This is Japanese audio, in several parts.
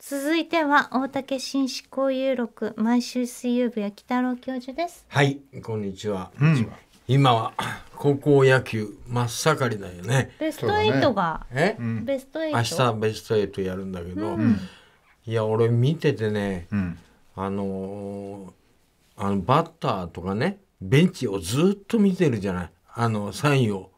続いては大竹紳士交友録毎週水曜日は北郎教授ですはいこんにちは、うん、今は高校野球真っ盛りだよねベスト8が、ね、え、ベスト8明日ベスト8やるんだけど、うん、いや俺見ててね、あのー、あのバッターとかねベンチをずっと見てるじゃないあのサインを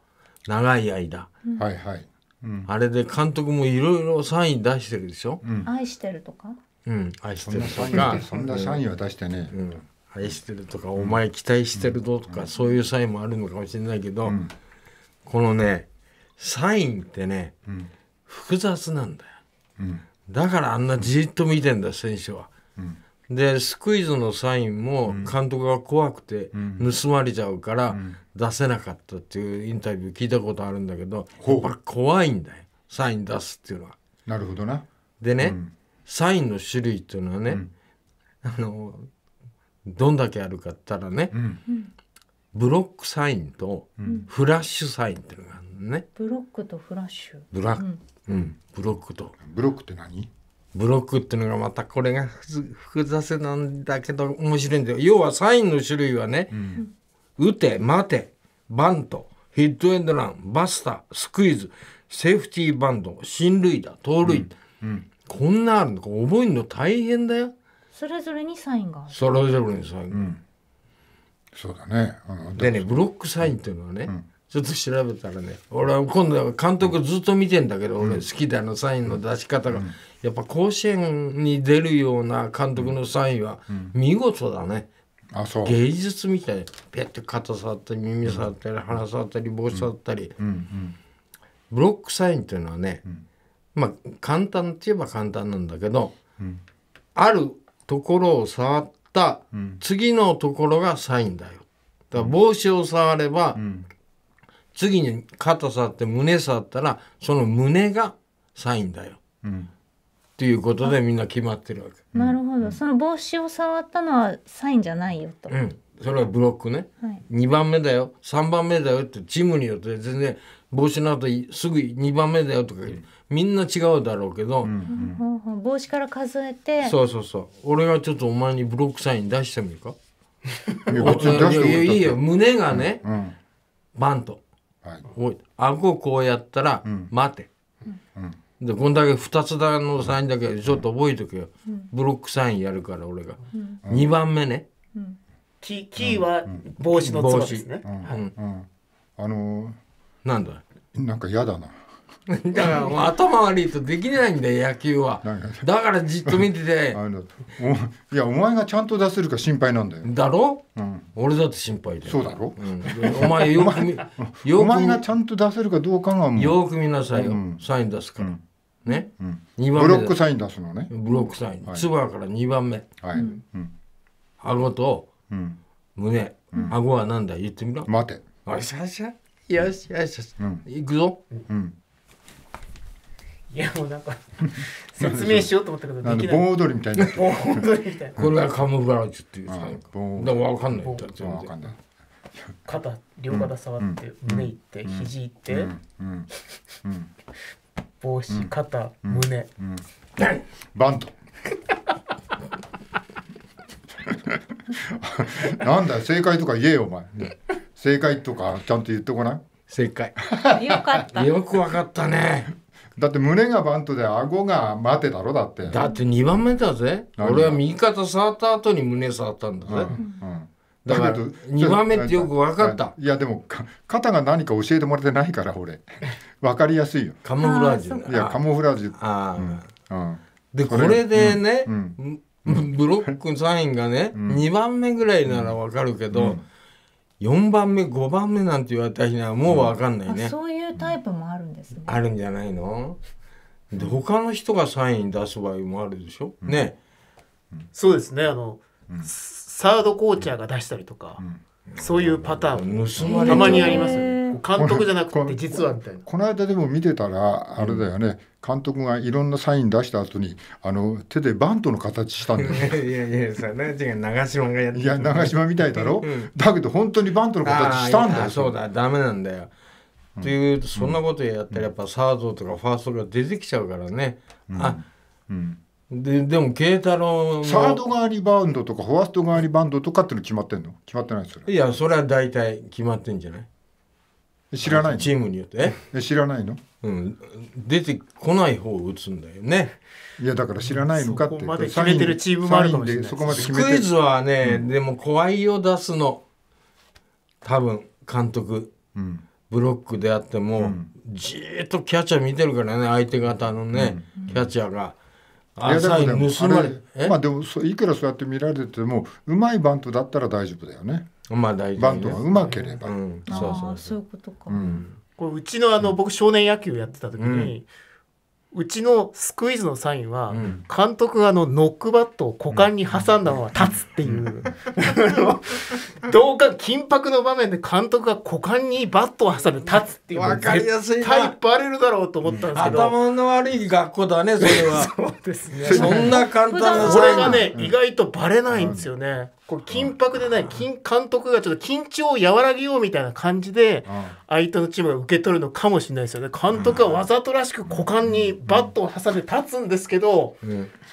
長い間、はいはいん、あれで監督もいろいろサイン出してるでしょ、うん、愛してるとかうん愛してるとかそんなサインは出してね、うん、愛してるとか、お前期待してるぞとか、そういうサインもあるのかもしれないけど、このねサインってね、複雑なんだよ、だからあんなじっと見てんだ選手は、うんでスクイズのサインも監督が怖くて盗まれちゃうから出せなかったっていうインタビュー聞いたことあるんだけど、やっぱ怖いんだよサイン出すっていうのは。なるほどなでね、うん、サインの種類っていうのはね、うん、あのどんだけあるかったらね、ブロックサインとフラッシュサインっていうのがあるのね。ブロックとフラッシュブラック、うん、ブロックと。ブロックって何ブロックっていうのがまたこれが複雑なんだけど面白いんだよ要はサインの種類はね、うん、打て待てバントヒットエンドランバスタースクイズセーフティーバント進塁打盗塁、うんうん、こんなあるの覚えるの大変だよそれぞれにサインがそれぞれにサインが、そうだねでねブロックサインっていうのはね、ちょっと調べたらね俺は今度は監督ずっと見てんだけど、俺好きだのサインの出し方が、やっぱ甲子園に出るような監督のサインは見事だね、あそう芸術みたいペって肩触ったり耳触ったり鼻触ったり帽子触ったり、ブロックサインっていうのはね、まあ簡単って言えば簡単なんだけど、あるところを触った次のところがサインだよ。だから帽子を触れば、次に肩触って胸触ったらその胸がサインだよ、うん、っていうことでみんな決まってるわけ、なるほどその帽子を触ったのはサインじゃないよと、うん、それはブロックね、はい、2番目だよ3番目だよってチームによって全然帽子の後すぐ2番目だよとか、うん、みんな違うだろうけど、うんうん、帽子から数えてそうそうそう俺がちょっとお前にブロックサイン出してみるかいやいや胸がね、うんうん、バンと。はい、顎こうやったら待て、でこんだけ2つだのサインだけちょっと覚えとけよ、ブロックサインやるから俺が、う2番目ね、キーは帽子のつばですね、あのー、なんだなんか嫌だな だから頭悪いとできないんだよ野球はだからじっと見てて いやお前がちゃんと出せるか心配なんだよだろ、うん、俺だって心配だよそうだろ、うん、お前よく見お前がちゃんと出せるかどうかがもうよく見なさいよ、うん、サイン出すから、うん、ね、うん、番目ブロックサイン出すのねブロックサイン、はい、から2番目はい、うん、顎と胸、うん、顎はなんだ言ってみろ待てあれよしよしよし、うん、いくぞ、うんいやもうなんか説明しようと思ったけどできない。盆踊りみたいな盆踊りみたいな。これはカムブラージュっていうさ。だからわかんないんだ。全肩両肩触って胸いって肘いって帽子肩胸。バント。なんだ正解とか言えよお前。正解とかちゃんと言ってこない。正解。よかった。よくわかったね。だって胸がバントで顎が待てだろだってだって2番目だぜ俺は右肩触った後に胸触ったんだぜ、うんうん、だから2番目ってよく分かったいやでも肩が何か教えてもらってないから俺 分かりやすいよカモフラージュいやカモフラージュああ、うん、でこれでね、ブロックサインがね、うん、2番目ぐらいなら分かるけど、4番目5番目なんて言われた日にはもう分かんないね、うん、そういうタイプもあるんですねあるんじゃないので他の人がサイン出す場合もあるでしょ、うん、ね、うん、そうですねあの、サードコーチャーが出したりとか、そういうパターンもたまにありますよね監督じゃなくて実はみたいな この間でも見てたらあれだよね、監督がいろんなサイン出した後にあの手でバントの形したんだよね いやいやそれ違う長島がやっていや長島みたいだろ、うん、だけど本当にバントの形したんだよそうだダメなんだよっていう、そんなことやったらやっぱサードとかファーストが出てきちゃうからね、うん、あ、うんででも慶太郎サード側にバウンドとかフォワースト側にバウンドとかっての決まってんの決まってないですよいやそれは大体決まってんじゃない知らないチームによってえ知らないのうん出てこない方を打つんだよねいやだから知らないのかってそこまで決めてるチームもあるかもしれないそこまで決めてスクイズはね、うん、でも怖いを出すの多分監督、うん、ブロックであっても、うん、じーっとキャッチャー見てるからね相手方のね、キャッチャーが。あでもまあでもいくらそうやって見られててもうまいバントだったら大丈夫だよね。まあ大事、バントがうまければ、うん、そうそうそういうことか、うん、こううちのあの、僕少年野球やってた時に、うちのスクイズのサインは、監督があのノックバットを股間に挟んだまま立つっていう、どうか緊迫の場面で監督が股間にバットを挟んで立つっていうのか絶対バレるだろうと思ったんですけど、頭の悪い学校だねそれはそうですねそんな簡単なサインこれがね、意外とバレないんですよね、これ緊迫でない、監督がちょっと緊張を和らげようみたいな感じで、相手のチームが受け取るのかもしれないですよね。監督はわざとらしく股間にバットを挟んで立つんですけど、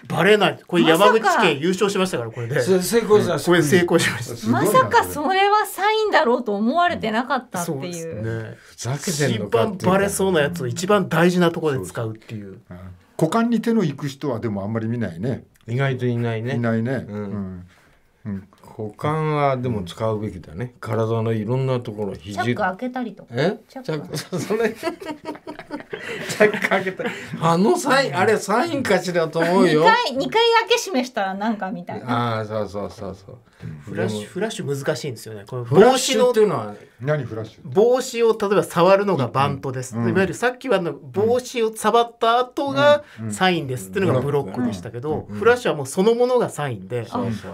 ばれない。これ山口県優勝しましたから、これで。成功した。これ成功しました。まさかそれはサインだろうと思われてなかったっていう。うね、ふざ一番ばれそうなやつを一番大事なところで使うっていう。股間に手の行く人はでもあんまり見ないね。意外といないね。いないね。うん Mm. 股間はでも使うべきだね、体のいろんなところチャック開けたりとかえチャックそれチャック開けたあのサインあれサインかしらと思うよ二回二回開け閉めしたらなんかみたいなああそうそうそうそうフラッシュフラッシュ難しいんですよねこのフラッシュっていうのは何フラッシュ帽子を例えば触るのがバントです、うん、いわゆるさっきはの帽子を触った後がサインですっていうのがブロックでしたけど、フラッシュはもうそのものがサインで、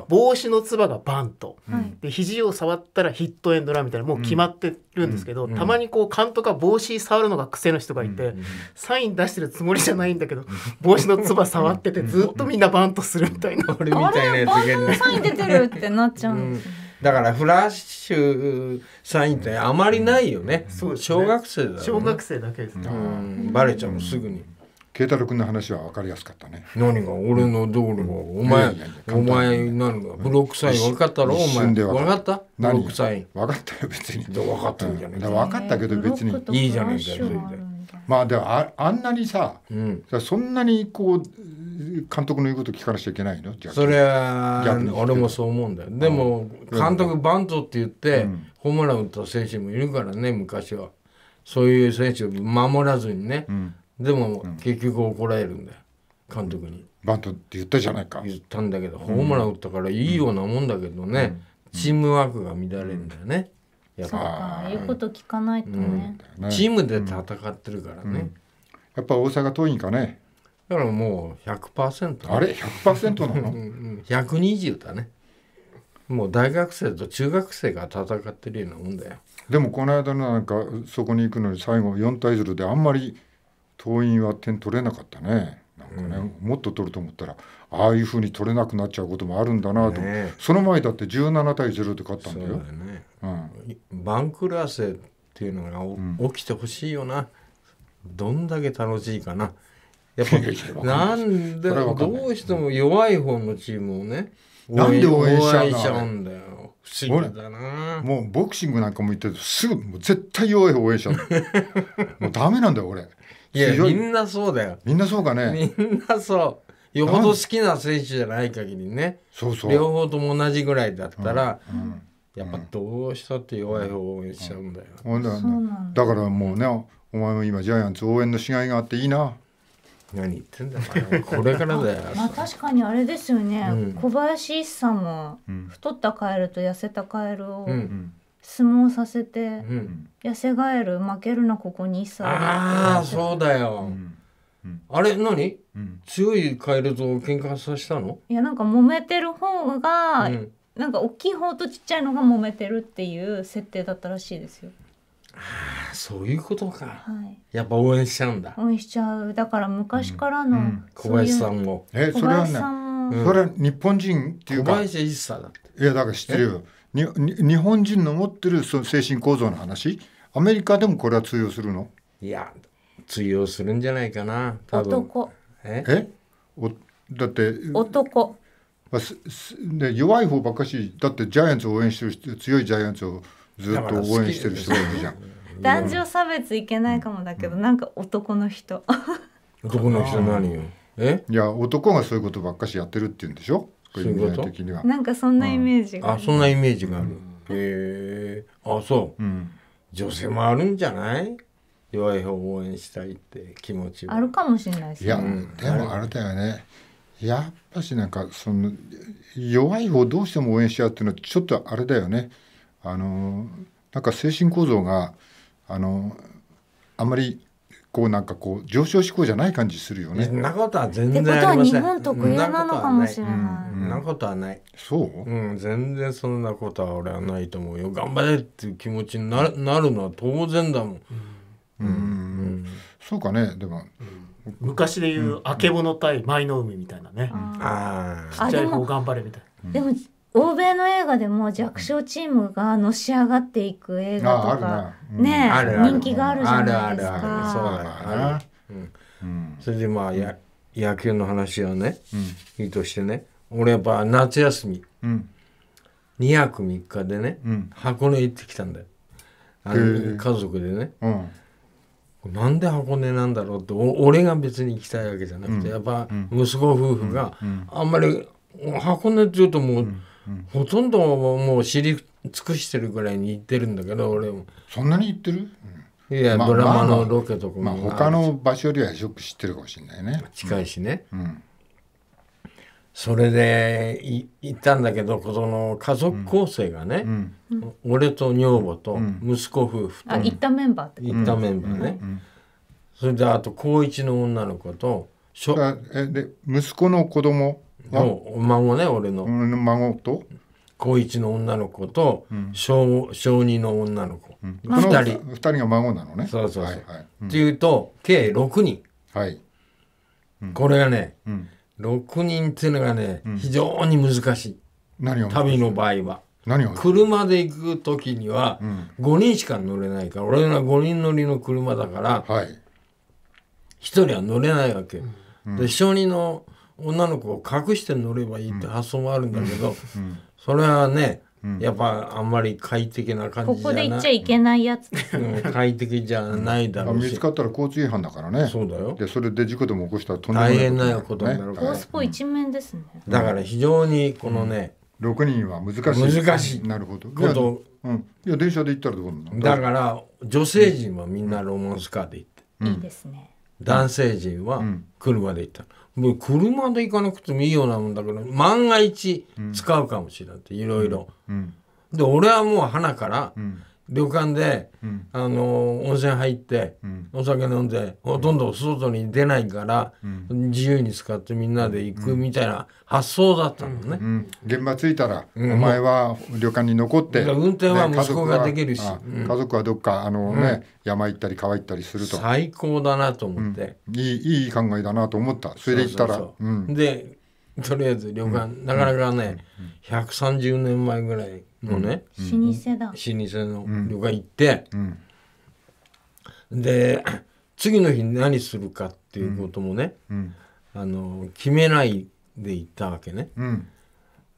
帽子のつばがババンと、はい、で肘を触ったらヒットエンドランみたいなもう決まってるんですけど、うん、たまにこう監督が帽子触るのが癖の人がいて、うん、サイン出してるつもりじゃないんだけど帽子のつば触っててずっとみんなバンとするみたいな。あれバンサイン出てるってなっちゃうんだからフラッシュサインってあまりないよね。うん、ね小学生だ、ね、小学生だけですね、うん。バレちゃうすぐに。慶太郎君の話は分かりやすかったね何が俺の道路が、お前、お前ブロックサイン分かったろ、お前分かったブロックサイン分かったよ別に分かったんじゃない分かったけど別にいいじゃないかそまあでもああんなにさ、うん、そんなにこう監督の言うこと聞かなきゃいけないのそれは俺もそう思うんだよでも監督バントって言って、ホームラン打った選手もいるからね昔はそういう選手を守らずにね、うんでも結局怒られるんだよ監督に。バントって言ったじゃないか言ったんだけど、ホームラン打ったからいいようなもんだけどね、チームワークが乱れるんだよね、やっぱ言うこと聞かないとね,、チームで戦ってるからね、やっぱ大阪桐蔭かねだからもう100%、トあれ100%なの120だねもう大学生と中学生が戦ってるようなもんだよでもこの間なんかそこに行くのに最後4対0であんまり党員は点取れなかったね。なんかね、うん、もっと取ると思ったらああいうふうに取れなくなっちゃうこともあるんだなと、ね、その前だって17対0で勝ったんだよ。だよねうん、バンクラーセっていうのが、起きてほしいよな、どんだけ楽しいかな。やっぱなんでどうしても弱い方のチームをね、うん、なんで応援しちゃうんだよ。不思議だなもうボクシングなんかも言ってるとすぐもう絶対弱い方応援しちゃう もうダメなんだよ俺いやみんなそうだよみんなそうかねみんなそうよほど好きな選手じゃない限りねそうそう両方とも同じぐらいだったら、やっぱどうしたって弱い方を応援しちゃうんだよ、うん、だからもうねお前も今ジャイアンツ応援のしがいがあっていいな何言ってんだこれからだよまあ確かにあれですよね、小林一さんも太ったカエルと痩せたカエルを、相撲させて、うん、痩せ返る負けるなここに一切ああそうだよ、うん、あれ何、うん、強いカエルと喧嘩させたのいやなんか揉めてる方が、うん、なんか大きい方とちっちゃいのが揉めてるっていう設定だったらしいですよああそういうことか、はい、やっぱ応援しちゃうんだ応援しちゃうだから昔からの、うんうん、小林さんもえそれはねそれは日本人っていうか小林一茶だっていやだから知ってるよ日本人の持ってるその精神構造の話アメリカでもこれは通用するのいや通用するんじゃないかな多分男ええおだって男で弱い方ばっかしだってジャイアンツを応援してる人強いジャイアンツをずっと応援してる人がいるじゃん。男女差別いけないかもだけど、うん、なんか男の人男の人何よえいや男がそういうことばっかしやってるって言うんでしょか意味合い的にはなんかそんなイメージがあ,、そんなイメージがある、へえあそう、女性もあるんじゃない弱い方を応援したいって気持ちあるかもしれないですねいやでもあれだよねやっぱしなんかその弱い方どうしても応援しちゃうっていうのはちょっとあれだよねあのなんか精神構造があのあんまりこうなんかこう上昇志向じゃない感じするよね。なことは全然ありません。日本特有なのかもしれない。そなことはない。そう？うん、全然そんなことは俺はないと思うよ。頑張れっていう気持ちになるなるのは当然だもん。うん、そうかね。でも、昔でいうあけぼの対舞の海みたいなね。ああ、ちっちゃい方頑張れみたいな。でも欧米の映画でも弱小チームがのし上がっていく映画とかね、人気があるじゃないですか。そうだな、うん、それでまあや野球の話はね、うん、いいとしてね俺やっぱ夏休み、うん、2泊3日でね、うん、箱根行ってきたんだよあの家族でね。うんなんで箱根なんだろうって俺が別に行きたいわけじゃなくて、やっぱ息子夫婦があんまり箱根っていうともう。ほとんどもう知り尽くしてるぐらいに行ってるんだけど俺もそんなに行ってる、いや、まドラマのロケとかも、まあ、他の場所よりはよく知ってるかもしれないね近いしね、うん、それで行ったんだけどその家族構成がね、うんうん、俺と女房と息子夫婦と、うん、行ったメンバーって行ったメンバーね、それであと高一の女の子とえで息子の子供の孫ね俺の、孫と高一の女の子と小,、小二の女の子、うん、2人2人が孫なのねそうそうそう、はいはい、っていうと計6人、はい、これがね、うん、6人っていうのがね、非常に難しい旅の場合は。車で行く時には5人しか乗れないから、俺が5人乗りの車だから、1人は乗れないわけ、で小児の女の子を隠して乗ればいいって発想もあるんだけど、それはねやっぱあんまり快適な感じここで行っちゃいけないやつ快適じゃないだろう見つかったら交通違反だからねそうだよでそれで事故でも起こしたらとんでもない大変なことになるからスポ一面ですね、だから非常にこのね、うん、6人は難しい難しいなるほどことうん、いや電車で行ったらどうなのだから女性陣はみんなロマンスカーで行って、うん、いいですね男性陣は車で行ったの、うんう車で行かなくてもいいようなもんだけど万が一使うかもしれないっていろいろ。で俺はもう花から、うん旅館で、うん、あの温泉入って、うん、お酒飲んで、ほとんど外に出ないから、うん、自由に使ってみんなで行くみたいな発想だったのね、現場着いたら、お前は旅館に残って運転は息子ができるし、家族はどっかあのね、山行ったり川行ったりすると最高だなと思って、いいいい考えだなと思ったそれで行ったらでとりあえず旅館、なかなかね、うん、130年前ぐらいのね、老舗だ老舗の旅館行って、で次の日何するかっていうこともね、あの決めないで行ったわけね、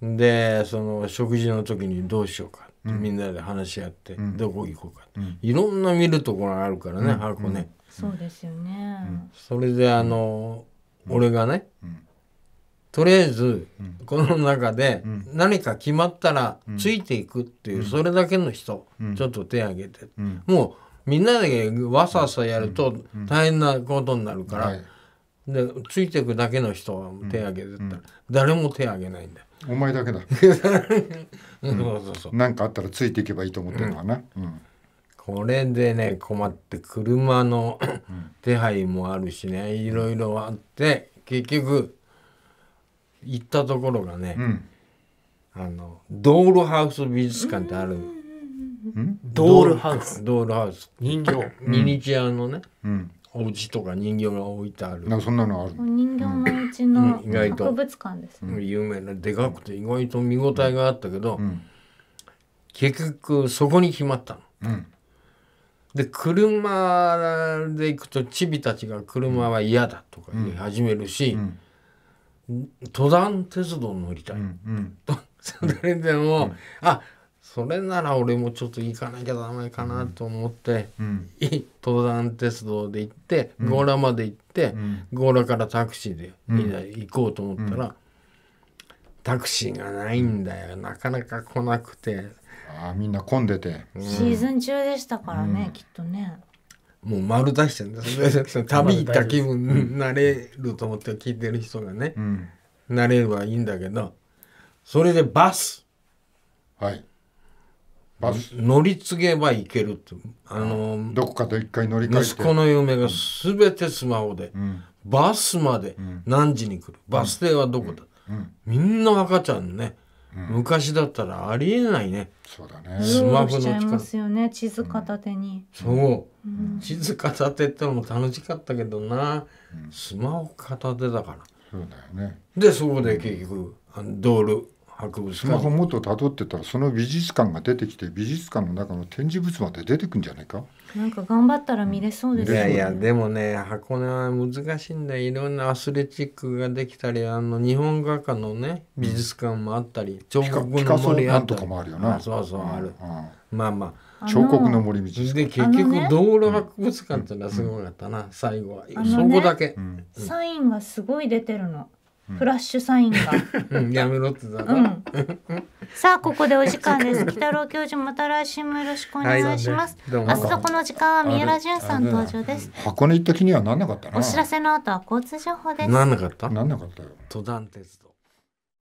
でその食事の時にどうしようかみんなで話し合って、どこ行こうか、うん、いろんな見るところがあるからね、うん、箱ね、そうですよね、それであの、俺がね、とりあえずこの中で何か決まったらついていくっていうそれだけの人ちょっと手挙げてもうみんなでわさわさやると大変なことになるからでついていくだけの人は手挙げてたら誰も手挙げないんだよ。お前だけだ そうそうそうなんかあったらついていけばいいと思ってるのかな、うん、これでね困って車の手配もあるしねいろいろあって結局行ったところがね、うん、あのドールハウス美術館ってあるドールハウスドールハウス人形ミニチュアのね、うん、お家とか人形が置いてあるなんそんなのある人形のうちの博物館です、ね、有名なでかくて意外と見応えがあったけど、うん、結局そこに決まったの。うんで車で行くとチビたちが車は嫌だとか言い始めるし、うん登山鉄道乗りたい。うん、それでも、うん、あそれなら俺もちょっと行かなきゃダメかなと思って、うん、登山鉄道で行って強羅、まで行って強羅、からタクシーで、行こうと思ったら、タクシーがないんだよなかなか来なくて。あみんな混んでて、シーズン中でしたからね、きっとねもう丸出して るんです旅行った気分になれると思って聞いてる人がね、うん、なれればいいんだけどそれでバスはいバス乗り継げば行けるってあのどこかと一回乗り換えて息子の嫁が全てスマホで、うん、バスまで何時に来る、バス停はどこだ、みんな赤ちゃんね昔だったらありえないね。そうだね。スマホの力。ますよね。地図片手に。そう、地図片手ってのも楽しかったけどな。スマホ片手だから。そうだよね。でそこで結局、うん、ドール博物館。スマホもっとたどってたらその美術館が出てきて美術館の中の展示物まで出てくんじゃないか。なんか頑張ったら見れそうですね。いやいやでもね箱根は難しいんだよいろんなアスレチックができたりあの日本画家のね美術館もあったり彫刻の森あったりもあるよな。そうそうある。まあまあ彫刻の森道で結局道路博物館ってのはすごかったな、最後は、そこだけ、サインがすごい出てるのフラッシュサインが。うん、やめろってだな。さあここでお時間です。北 郎教授また来週もよろしくお願いします。はい明日この時間は三浦淳さん登場です。箱根行った気にはなんなかったな。お知らせの後は交通情報です。なんなかったなんなかったよ。登山鉄道。